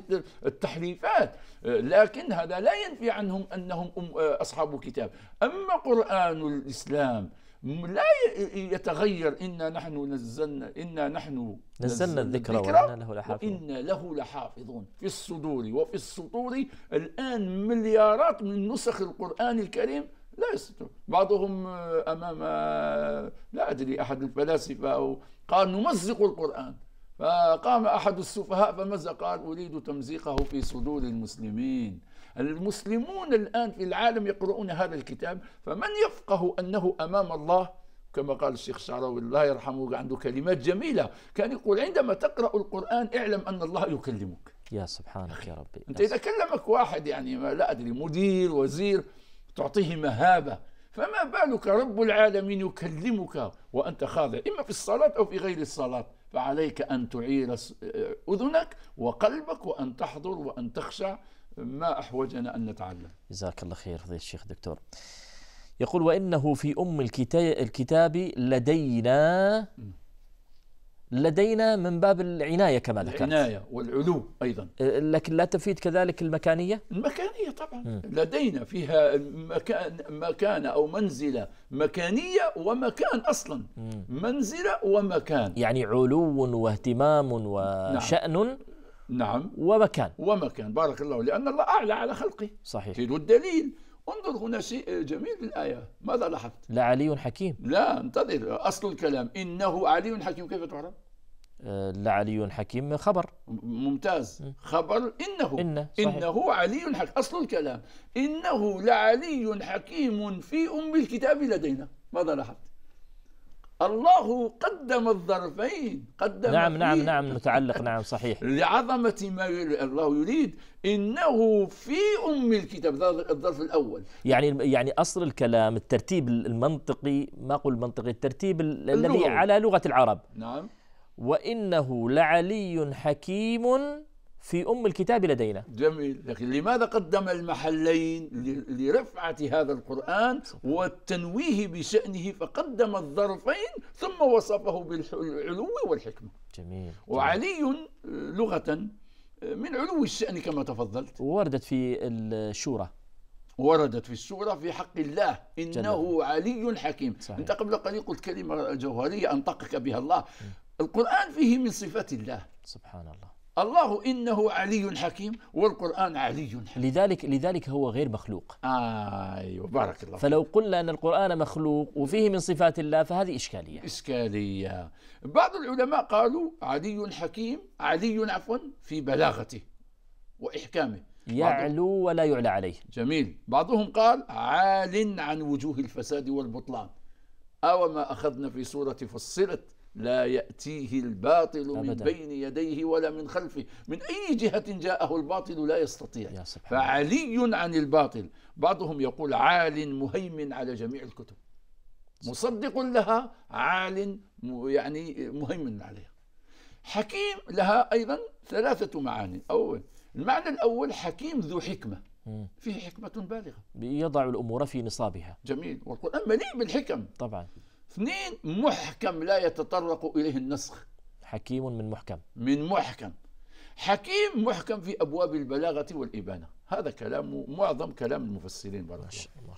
التحريفات آه، لكن هذا لا ينفي عنهم أنهم آه، أصحاب كتاب أما قرآن الإسلام لا يتغير إنا نحن نزلنا إنا نحن نزلنا الذكر وإنا له لحافظون وإنا له لحافظون في الصدور وفي السطور الآن مليارات من نسخ القرآن الكريم لا يستطيع بعضهم آه، أمام لا أدري أحد الفلاسفة أو قال نمزق القرآن فقام أحد السفهاء فماذا قال أريد تمزيقه في صدور المسلمين المسلمون الآن في العالم يقرؤون هذا الكتاب فمن يفقه أنه أمام الله كما قال الشيخ شعراوي الله يرحمه عنده كلمات جميلة كان يقول عندما تقرأ القرآن اعلم أن الله يكلمك يا سبحانك يا ربي أنت إذا كلمك واحد يعني ما لا أدري مدير وزير تعطيه مهابة فما بالك رب العالمين يكلمك وأنت خاضع إما في الصلاة أو في غير الصلاة فعليك أن تعير آه، أذنك وقلبك وأن تحضر وأن تخشع ما أحوجنا أن نتعلم جزاك الله خير فضيلة الشيخ دكتور يقول وإنه في أم الكتاب لدينا لدينا من باب العناية كما ذكرت العناية والعلو أيضا أه، لكن لا تفيد كذلك المكانية المكانية طبعا م. لدينا فيها مكان مكانة أو منزلة مكانية ومكان أصلا م. منزلة ومكان يعني علو واهتمام نعم. وشأن نعم. نعم ومكان ومكان بارك الله لأن الله أعلى على خلقه صحيح تلو الدليل انظر هنا شيء جميل في الآية ماذا لاحظت؟ لا علي حكيم لا انتظر أصل الكلام إنه علي حكيم كيف تعرف؟ آه، لا علي حكيم خبر ممتاز خبر إنه إن إنه علي حكيم أصل الكلام إنه لعلي حكيم في أم الكتاب لدينا ماذا لاحظت؟ الله قدم الظرفين قدم نعم نعم نعم متعلق نعم صحيح لعظمة ما الله يريد إنه في أم الكتاب الظرف الأول يعني يعني أصل الكلام الترتيب المنطقي ما أقول منطقي الترتيب الذي على لغة العرب نعم وإنه لعلي حكيم في أم الكتاب لدينا جميل لكن لماذا قدم المحلين لرفعة هذا القرآن والتنويه بشأنه فقدم الظرفين ثم وصفه بالعلو والحكمة جميل وعلي آه، لغة آه، من علو الشأن كما تفضلت وردت في الشورى وردت في السورة في حق الله إنه جميل. علي حكيم صحيح. أنت قبل قليل قلت كلمة جوهرية أنطقك بها الله م. القرآن فيه من صفات الله سبحان الله الله انه علي حكيم والقران علي حكيم لذلك لذلك هو غير مخلوق آه ايوه بارك الله فلو قلنا ان القران مخلوق وفيه من صفات الله فهذه اشكاليه اشكاليه بعض العلماء قالوا علي حكيم علي عفوا في بلاغته واحكامه يعلو ولا يعلى عليه جميل بعضهم قال عال عن وجوه الفساد والبطلان أو ما أخذنا في سورة فصلت لا يأتيه الباطل أبدا. من بين يديه ولا من خلفه من أي جهة جاءه الباطل لا يستطيع يا سبحان فعلي عن الباطل بعضهم يقول عال مهيمن على جميع الكتب مصدق لها عال يعني مهيمن عليها حكيم لها أيضا ثلاثة معاني أول المعنى الأول حكيم ذو حكمة فيه حكمة بالغة يضع الأمور في نصابها جميل والقرآن مليء بالحكم طبعا اثنين محكم لا يتطرق إليه النسخ حكيم من محكم من محكم حكيم محكم في أبواب البلاغة والإبانة هذا كلام معظم كلام المفسرين بارك الله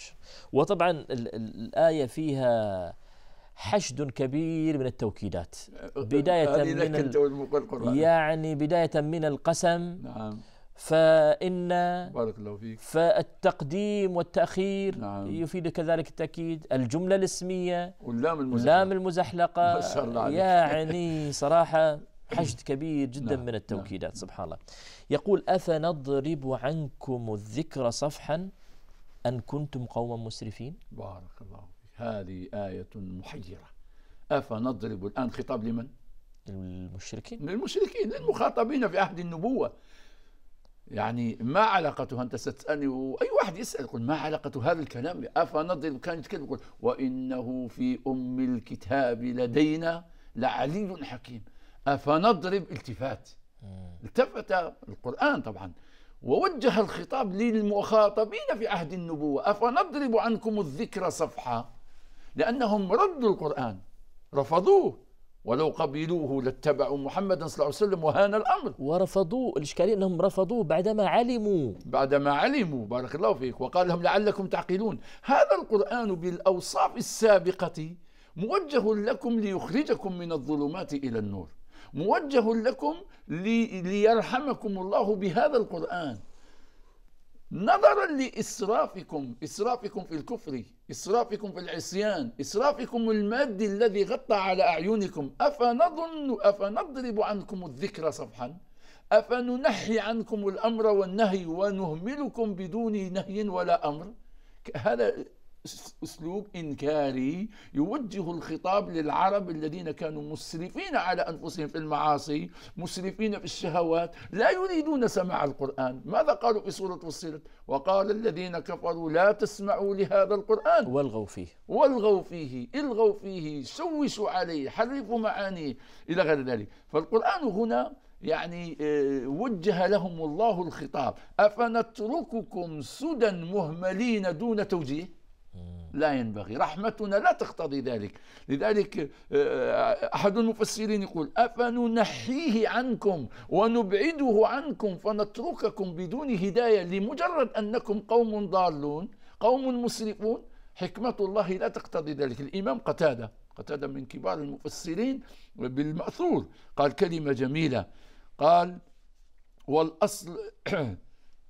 وطبعا الآية فيها حشد كبير من التوكيدات أه، أه، بداية من يعني بداية من القسم نعم فإن بارك الله فيك فالتقديم والتأخير نعم. يفيد كذلك التأكيد الجملة الاسمية واللام المزحلقة لام المزحلقة ما شاء الله عليك. يعني صراحة حشد كبير جدا نعم. من نعم. التوكيدات نعم. سبحان الله يقول أفنضرب عنكم الذكر صفحا أن كنتم قوما مسرفين بارك الله فيك هذه آية محيرة أفنضرب الآن خطاب لمن؟ للمشركين للمشركين للمخاطبين في عهد النبوة يعني ما علاقته أنت ستسألني وأي واحد يسأل يقول ما علاقة هذا الكلام أفنضرب كان يتكلم يقول وإنه في أم الكتاب لدينا لعلي حكيم أفنضرب التفات التفت القرآن طبعا ووجه الخطاب للمخاطبين في عهد النبوة أفنضرب عنكم الذكر صفحة لأنهم ردوا القرآن رفضوه ولو قبلوه لاتبعوا محمدا صلى الله عليه وسلم وهان الامر ورفضوه الاشكاليه انهم رفضوه بعدما علموا بعدما علموا بارك الله فيك وقال لهم لعلكم تعقلون هذا القران بالاوصاف السابقه موجه لكم ليخرجكم من الظلمات الى النور موجه لكم ليرحمكم الله بهذا القران نظرا لإسرافكم إسرافكم في الكفر إسرافكم في العصيان إسرافكم المادي الذي غطى على أعينكم أفنظن أفنضرب عنكم الذكر صفحا أفننحي عنكم الأمر والنهي ونهملكم بدون نهي ولا أمر هذا أسلوب إنكاري يوجه الخطاب للعرب الذين كانوا مسرفين على أنفسهم في المعاصي مسرفين في الشهوات لا يريدون سماع القرآن ماذا قالوا في سورة فصلت وقال الذين كفروا لا تسمعوا لهذا القرآن والغوا فيه والغوا فيه الغوا فيه شوشوا عليه حرفوا معانيه إلى غير ذلك فالقرآن هنا يعني آه، وجه لهم الله الخطاب أفنترككم سدى مهملين دون توجيه لا ينبغي رحمتنا لا تقتضي ذلك لذلك آه، آه، أحد المفسرين يقول أفننحيه عنكم ونبعده عنكم فنترككم بدون هداية لمجرد أنكم قوم ضالون قوم مسرفون حكمة الله لا تقتضي ذلك الإمام قتادة قتادة من كبار المفسرين بالمأثور قال كلمة جميلة قال والأصل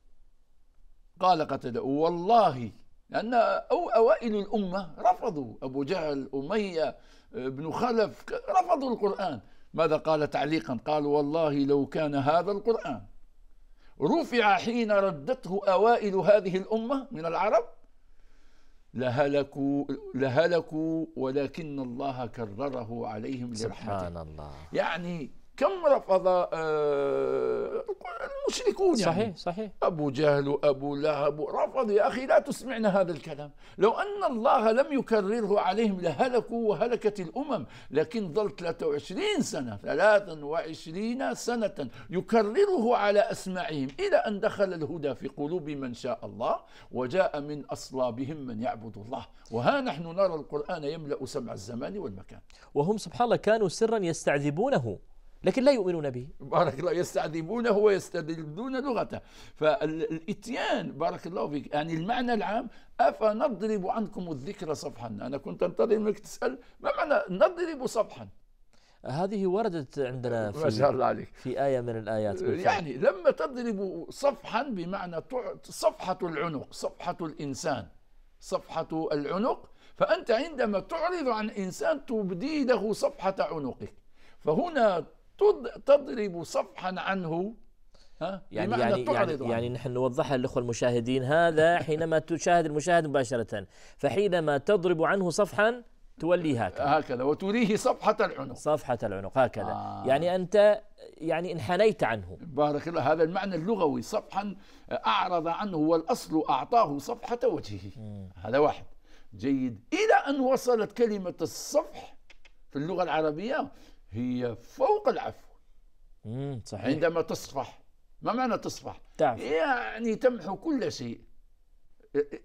قال قتادة والله لأن أو أوائل الأمة رفضوا أبو جهل أمية بن خلف رفضوا القرآن ماذا قال تعليقا قال والله لو كان هذا القرآن رفع حين ردته أوائل هذه الأمة من العرب لهلكوا لهلكوا ولكن الله كرره عليهم سبحان الله يعني كم رفض آه، المشركون يعني صحيح صحيح أبو جهل وأبو لهب رفض يا أخي لا تسمعنا هذا الكلام لو أن الله لم يكرره عليهم لهلكوا وهلكت الأمم لكن ظل 23 سنة 23 سنة يكرره على أسماعهم إلى أن دخل الهدى في قلوب من شاء الله وجاء من أصلابهم من يعبد الله وها نحن نرى القرآن يملأ سمع الزمان والمكان وهم سبحان الله كانوا سرا يستعذبونه لكن لا يؤمنون به بارك الله يستعذبونه ويستدلون لغته فالاتيان بارك الله فيك يعني المعنى العام افنضرب عنكم الذكر صفحا انا كنت انتظر منك تسال ما معنى نضرب صفحا هذه وردت عندنا في ما شاء الله عليك في آية من الآيات بالفعل. يعني لما تضرب صفحا بمعنى صفحة العنق صفحة الإنسان صفحة العنق فأنت عندما تعرض عن إنسان تبدي له صفحة عنقك فهنا تضرب صفحا عنه ها؟ يعني يعني يعني, يعني نحن نوضحها للاخوه المشاهدين هذا حينما تشاهد المشاهد مباشره فحينما تضرب عنه صفحا تولي هكذا آه، هكذا وتريه صفحة العنق صفحة العنق هكذا آه. يعني أنت يعني انحنيت عنه بارك الله هذا المعنى اللغوي صفحا أعرض عنه والأصل أعطاه صفحة وجهه م. هذا واحد جيد إلى أن وصلت كلمة الصفح في اللغة العربية هي فوق العفو صحيح عندما تصفح ما معنى تصفح تعفو. يعني تمحو كل شيء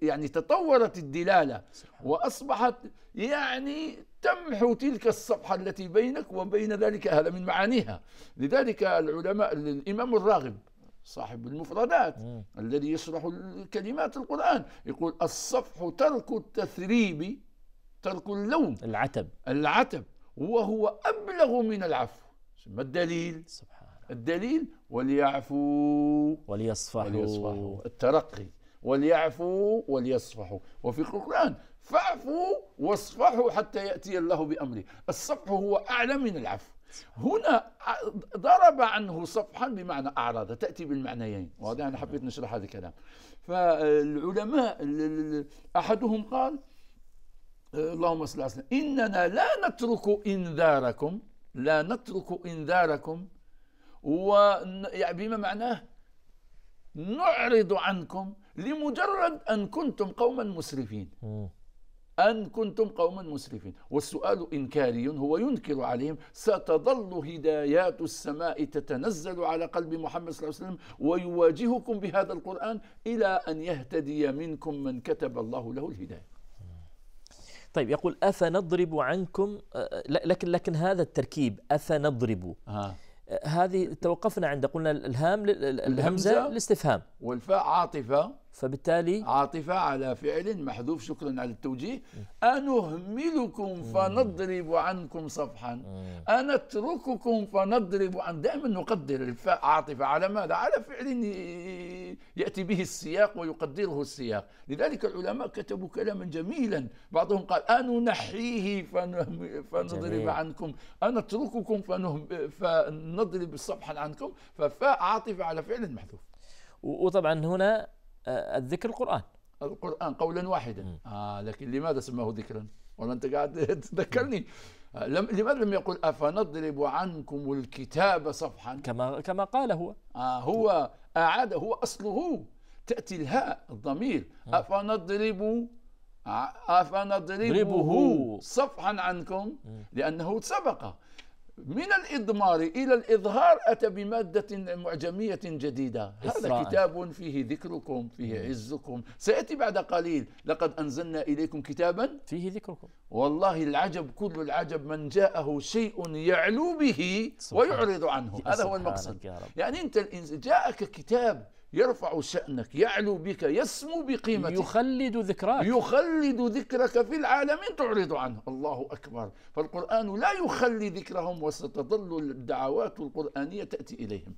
يعني تطورت الدلالة وأصبحت يعني تمحو تلك الصفحة التي بينك وبين ذلك هذا من معانيها لذلك العلماء الإمام الراغب صاحب المفردات مم. الذي يشرح كلمات القرآن يقول الصفح ترك التثريب ترك اللوم العتب العتب وهو أبلغ من العفو ما الدليل سبحان الدليل وليعفوا وليصفحوا, وليصفحوا. الترقي وليعفوا وليصفحوا وفي القرآن فاعفوا واصفحوا حتى يأتي الله بأمره الصفح هو أعلى من العفو هنا ضرب عنه صفحا بمعنى أعرض تأتي بالمعنيين وهذا أنا حبيت نشرح هذا الكلام فالعلماء أحدهم قال اللهم صل على وسلم إننا لا نترك إنذاركم لا نترك إنذاركم و يعني بما معناه نعرض عنكم لمجرد أن كنتم قوما مسرفين أن كنتم قوما مسرفين والسؤال إنكاري هو ينكر عليهم ستظل هدايات السماء تتنزل على قلب محمد صلى الله عليه وسلم ويواجهكم بهذا القرآن إلى أن يهتدي منكم من كتب الله له الهداية طيب يقول أفنضرب عنكم آه، آه، لكن لكن هذا التركيب أفنضرب آه. هذه توقفنا عند قلنا الهام الهمزة للاستفهام والفاء عاطفة فبالتالي عاطفة على فعل محذوف شكرا على التوجيه أنهملكم فنضرب عنكم صفحا أنترككم فنضرب عن دائما نقدر عاطفة على ماذا على فعل يأتي به السياق ويقدره السياق لذلك العلماء كتبوا كلاما جميلا بعضهم قال أننحيه فنضرب عنكم أنترككم فنضرب صفحا عنكم ففاء عاطفة على فعل محذوف وطبعا هنا آه، الذكر القرآن القرآن قولا واحدا آه لكن لماذا سماه ذكرا ولا أنت قاعد تذكرني آه، لم لماذا لم يقل أفنضرب عنكم الكتاب صفحا كما كما قال هو آه هو أعاد هو أصله تأتي الهاء الضمير أفنضرب آه، أفنضربه صفحا عنكم لأنه سبق من الإضمار إلى الإظهار أتى بمادة معجمية جديدة هذا كتاب فيه ذكركم فيه عزكم سيأتي بعد قليل لقد أنزلنا إليكم كتابا فيه ذكركم والله العجب كل العجب من جاءه شيء يعلو به ويعرض عنه هذا هو المقصد يعني أنت جاءك كتاب يرفع شأنك يعلو بك يسمو بقيمتك يخلد ذكراك يخلد ذكرك في العالمين تعرض عنه الله أكبر فالقرآن لا يخلي ذكرهم وستظل الدعوات القرآنية تأتي إليهم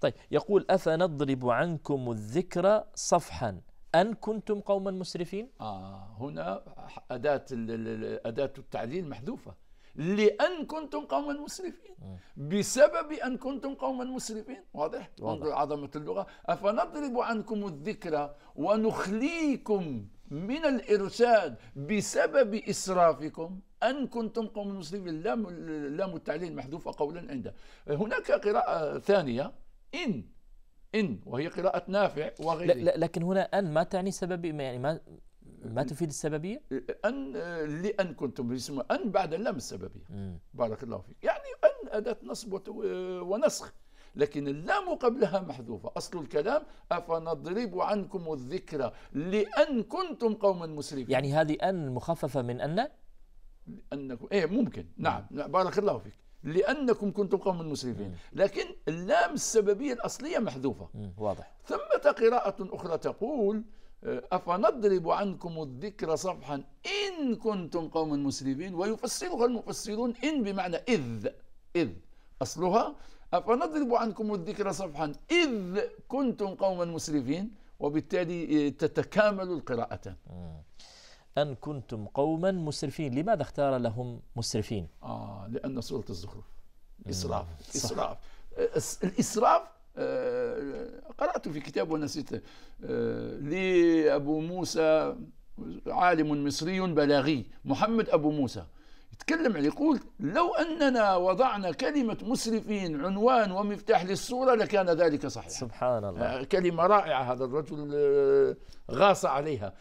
طيب يقول أفنضرب عنكم الذكر صفحا أن كنتم قوما مسرفين آه هنا أداة, أداة التعليل محذوفة لأن كنتم قوما مسرفين بسبب أن كنتم قوما مسرفين واضح؟ انظر عظمة اللغة أفنضرب عنكم الذكرى ونخليكم من الإرشاد بسبب إسرافكم أن كنتم قوم مسرفين لام لام التعليل محذوفة قولا عنده هناك قراءة ثانية إن إن وهي قراءة نافع وغيره لكن هنا أن ما تعني سبب يعني ما ما تفيد السببيه؟ ان لان كنتم يسمى ان بعد اللام السببيه مم. بارك الله فيك يعني ان اداه نصب ونسخ لكن اللام قبلها محذوفة أصل الكلام أفنضرب عنكم الذكر لأن كنتم قوما مسرفين يعني هذه أن مخففة من أن لأنكم إيه ممكن نعم, نعم. بارك الله فيك لأنكم كنتم قوما مسرفين لكن اللام السببية الأصلية محذوفة مم. واضح ثمة قراءة أخرى تقول آه، أفنضرب عنكم الذكر صفحا إن كنتم قوما مسرفين ويفسرها المفسرون إن بمعنى إذ إذ أصلها أفنضرب عنكم الذكر صفحا إذ كنتم قوما مسرفين وبالتالي آه، تتكامل القراءتان أن كنتم قوما مسرفين لماذا اختار لهم مسرفين آه لأن سورة الزخرف إسراف إسراف آه، الإسراف آه، قرأت في كتاب ونسيت آه، لأبو موسى عالم مصري بلاغي محمد أبو موسى يتكلم عليه يقول لو أننا وضعنا كلمة مسرفين عنوان ومفتاح للصورة لكان ذلك صحيح سبحان الله آه، كلمة رائعة هذا الرجل غاص عليها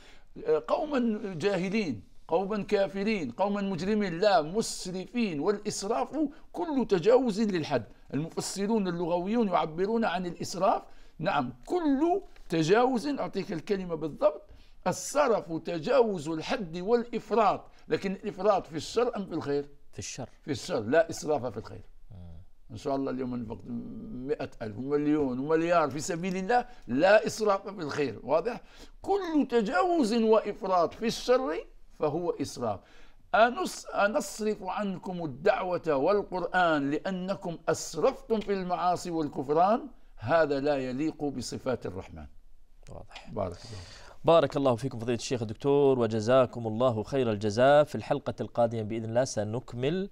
قوما جاهلين قوما كافرين قوما مجرمين لا مسرفين والإسراف كل تجاوز للحد المفسرون اللغويون يعبرون عن الإسراف نعم كل تجاوز أعطيك الكلمة بالضبط السرف تجاوز الحد والإفراط لكن الإفراط في الشر أم في الخير في الشر في الشر لا إسراف في الخير إن شاء الله اليوم نفقد مئة ألف ومليون ومليار في سبيل الله لا إسراف في الخير واضح كل تجاوز وإفراط في الشر فهو إسراف أنصرف عنكم الدعوة والقرآن لأنكم أسرفتم في المعاصي والكفران هذا لا يليق بصفات الرحمن واضح بارك الله بارك الله فيكم فضيلة الشيخ الدكتور وجزاكم الله خير الجزاء في الحلقة القادمة بإذن الله سنكمل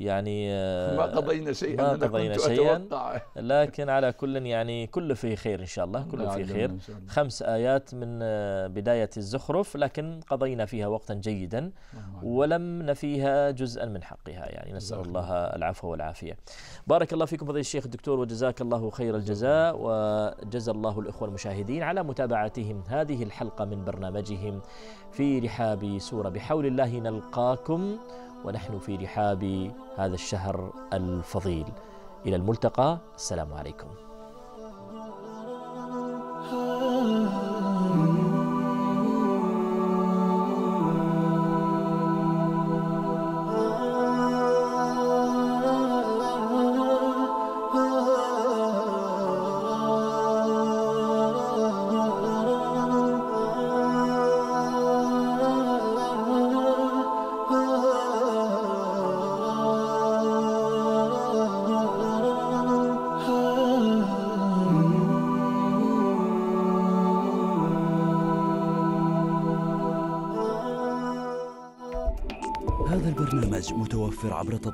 يعني آه، ما قضينا شيئا ما قضينا شيئا لكن على كل يعني كله فيه خير ان شاء الله كله نعم، فيه خير خمس ايات من آه، بدايه الزخرف لكن قضينا فيها وقتا جيدا نعم، نعم. ولم نفيها جزءا من حقها يعني نسال الله العفو والعافيه بارك الله فيكم فضيله الشيخ الدكتور وجزاك الله خير الجزاء وجزى الله الاخوه المشاهدين على متابعتهم هذه الحلقه من برنامجهم في رحاب سوره بحول الله نلقاكم ونحن في رحاب هذا الشهر الفضيل إلى الملتقى السلام عليكم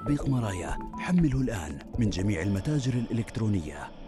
تطبيق مرايا حمله الآن من جميع المتاجر الإلكترونية